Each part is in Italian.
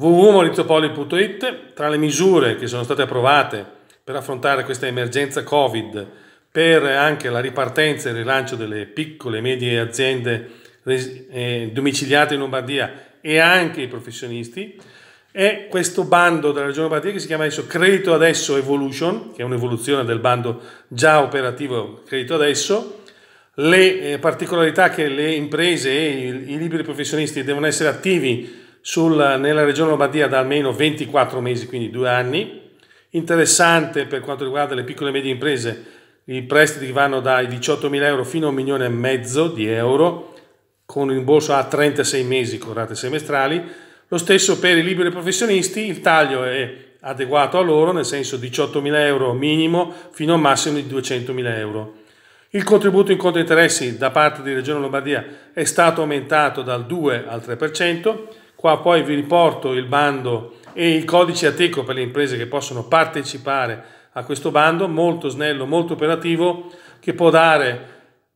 www.maurizopoli.it tra le misure che sono state approvate per affrontare questa emergenza Covid, per anche la ripartenza e il rilancio delle piccole e medie aziende eh, domiciliate in Lombardia e anche i professionisti, è questo bando della Regione Lombardia che si chiama adesso Credito Adesso Evolution, che è un'evoluzione del bando già operativo Credito Adesso, le eh, particolarità che le imprese e i, i liberi professionisti devono essere attivi sul, nella regione Lombardia da almeno 24 mesi, quindi due anni. Interessante per quanto riguarda le piccole e medie imprese, i prestiti vanno dai 18.000 euro fino a un milione e mezzo di euro, con rimborso a 36 mesi con rate semestrali. Lo stesso per i liberi professionisti, il taglio è adeguato a loro, nel senso 18.000 euro minimo fino a un massimo di 200.000 euro. Il contributo in conto interessi da parte di Regione Lombardia è stato aumentato dal 2 al 3%, Qua poi vi riporto il bando e il codice ateco per le imprese che possono partecipare a questo bando, molto snello, molto operativo, che può dare,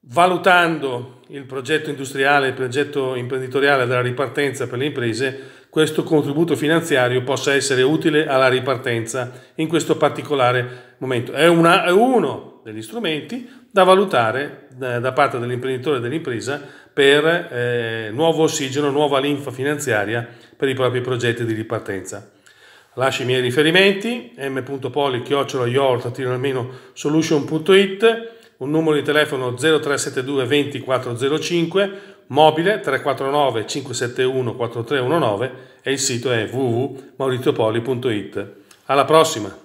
valutando il progetto industriale, il progetto imprenditoriale della ripartenza per le imprese, questo contributo finanziario possa essere utile alla ripartenza in questo particolare momento. È, una, è uno degli strumenti da valutare eh, da, parte dell'imprenditore e dell'impresa per eh, nuovo ossigeno, nuova linfa finanziaria per i propri progetti di ripartenza. Lascio i miei riferimenti, m.poli-yort-solution.it un numero di telefono 0372 2405, mobile 349 571 4319 e il sito è www.mauriziopoli.it. Alla prossima!